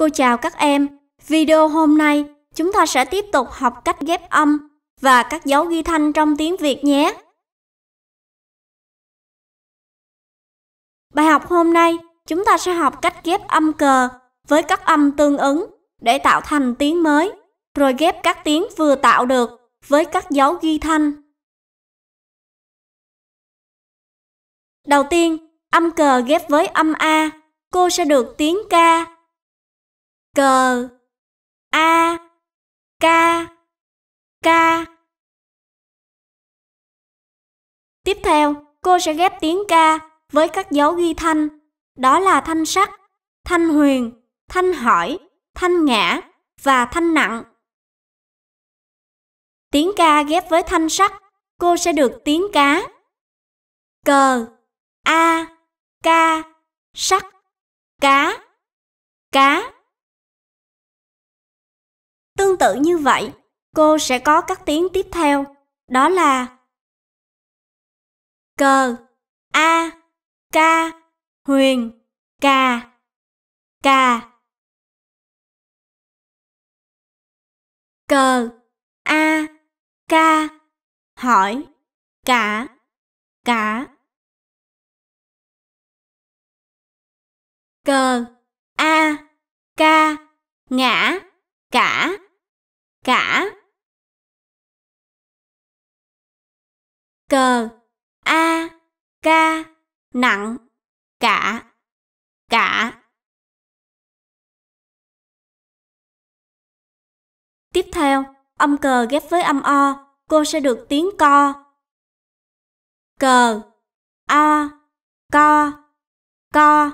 Cô chào các em. Video hôm nay chúng ta sẽ tiếp tục học cách ghép âm và các dấu ghi thanh trong tiếng Việt nhé. Bài học hôm nay chúng ta sẽ học cách ghép âm cờ với các âm tương ứng để tạo thành tiếng mới, rồi ghép các tiếng vừa tạo được với các dấu ghi thanh. Đầu tiên, âm cờ ghép với âm A, cô sẽ được tiếng ca cờ a ca ca Tiếp theo, cô sẽ ghép tiếng ca với các dấu ghi thanh, đó là thanh sắc, thanh huyền, thanh hỏi, thanh ngã và thanh nặng. Tiếng ca ghép với thanh sắc, cô sẽ được tiếng cá. Cờ, a, ca, sắc, cá, cá tự như vậy, cô sẽ có các tiếng tiếp theo, đó là cờ, a, ca, huyền, cà, cà. Cờ, a, ca, hỏi, cả, cả. Cờ, a, ca, ngã, cả cả cờ a ca nặng cả cả tiếp theo âm cờ ghép với âm o cô sẽ được tiếng co cờ o co co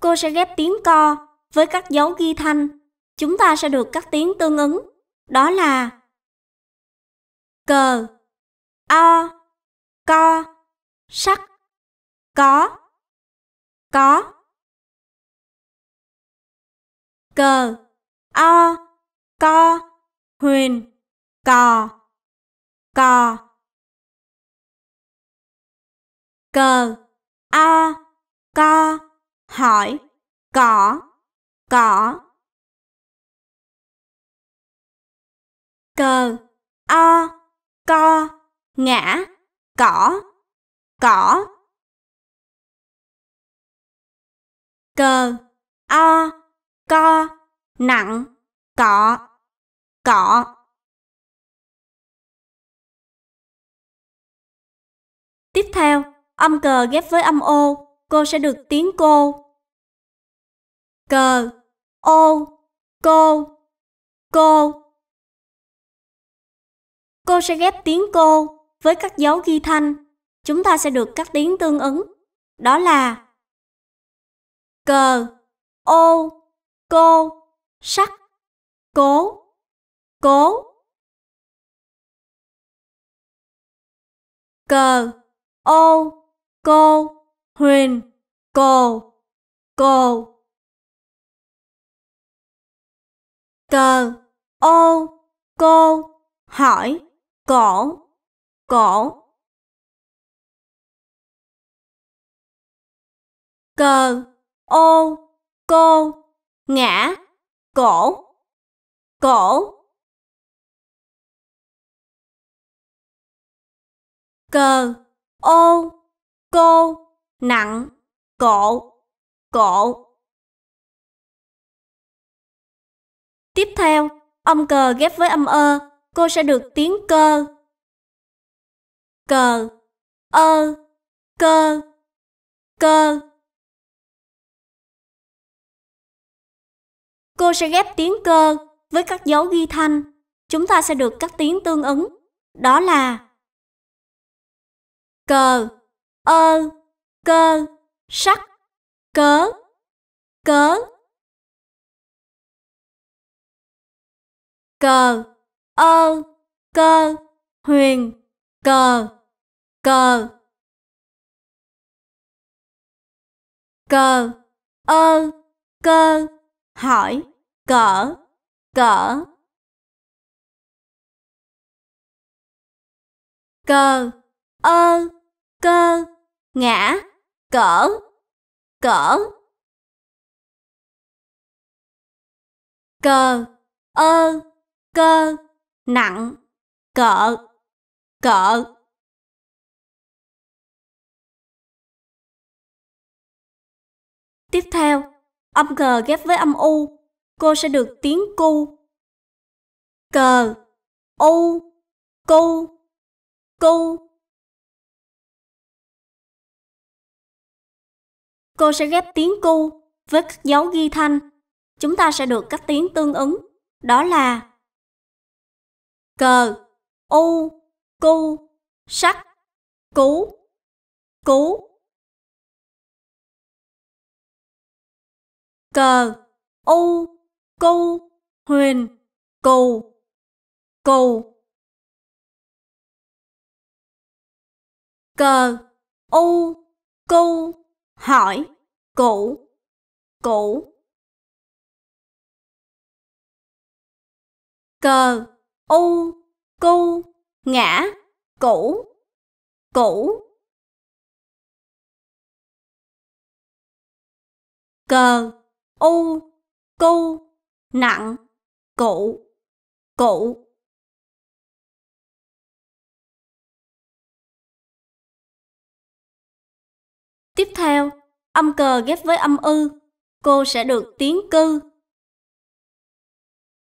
cô sẽ ghép tiếng co với các dấu ghi thanh, chúng ta sẽ được các tiếng tương ứng, đó là cờ, o, co, sắc, có, có. Cờ, o, co, huyền, cò, cò. Cờ, o, co, hỏi, cỏ cỏ cờ o co ngã cỏ cỏ cờ o co nặng cọ cọ tiếp theo âm cờ ghép với âm ô cô sẽ được tiếng cô cờ ô cô cô cô sẽ ghép tiếng cô với các dấu ghi thanh chúng ta sẽ được các tiếng tương ứng đó là cờ ô cô sắc cố cố cờ ô cô huyền cồ cồ cờ ô cô hỏi cổ cổ cờ ô cô ngã cổ cổ cờ ô cô nặng cổ cổ Tiếp theo, âm cờ ghép với âm ơ, cô sẽ được tiếng cơ. Cờ, ơ, cơ, cơ. Cô sẽ ghép tiếng cơ với các dấu ghi thanh. Chúng ta sẽ được các tiếng tương ứng, đó là cờ, ơ, cơ, sắc, cớ, cớ. cờ ơ cơ huyền cờ cờ cờ ơ cơ hỏi cỡ cỡ cờ ơ cơ ngã cỡ cỡ cờ ơ cơ nặng cỡ cỡ tiếp theo âm g ghép với âm u cô sẽ được tiếng cu cờ u cu cu cô sẽ ghép tiếng cu với các dấu ghi thanh chúng ta sẽ được các tiếng tương ứng đó là cờ u cu sắt cú cú cờ u cu huyền cù cù cờ u cu hỏi cũ cũ cờ u, cu, ngã, cũ, cũ, Cờ, u, cu, nặng, cổ, cổ. Tiếp theo, âm cờ ghép với âm ư, cô sẽ được tiếng cư.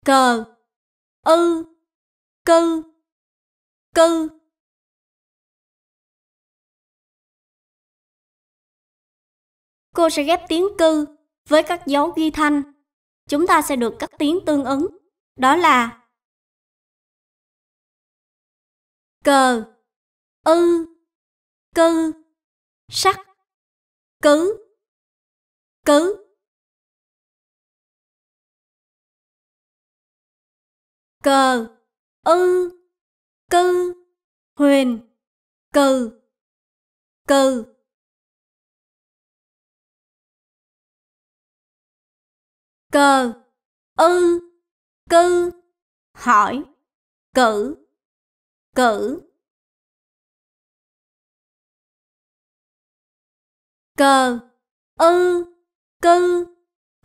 Cờ, ư, cư cư cô sẽ ghép tiếng cư với các dấu ghi thanh chúng ta sẽ được các tiếng tương ứng đó là cờ ư cư sắc cứ cứ cờ ư cư huyền cừ cừ cờ ư cư hỏi cử cử cờ ư cư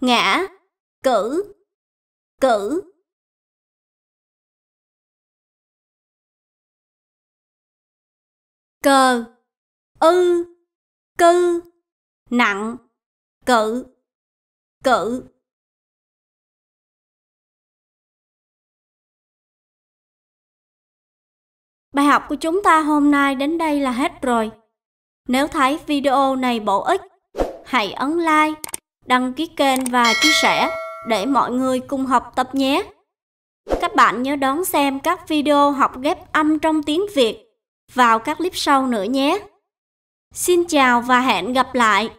ngã cử cử cờ ư cư nặng cự cự Bài học của chúng ta hôm nay đến đây là hết rồi. Nếu thấy video này bổ ích, hãy ấn like, đăng ký kênh và chia sẻ để mọi người cùng học tập nhé. Các bạn nhớ đón xem các video học ghép âm trong tiếng Việt vào các clip sau nữa nhé. Xin chào và hẹn gặp lại!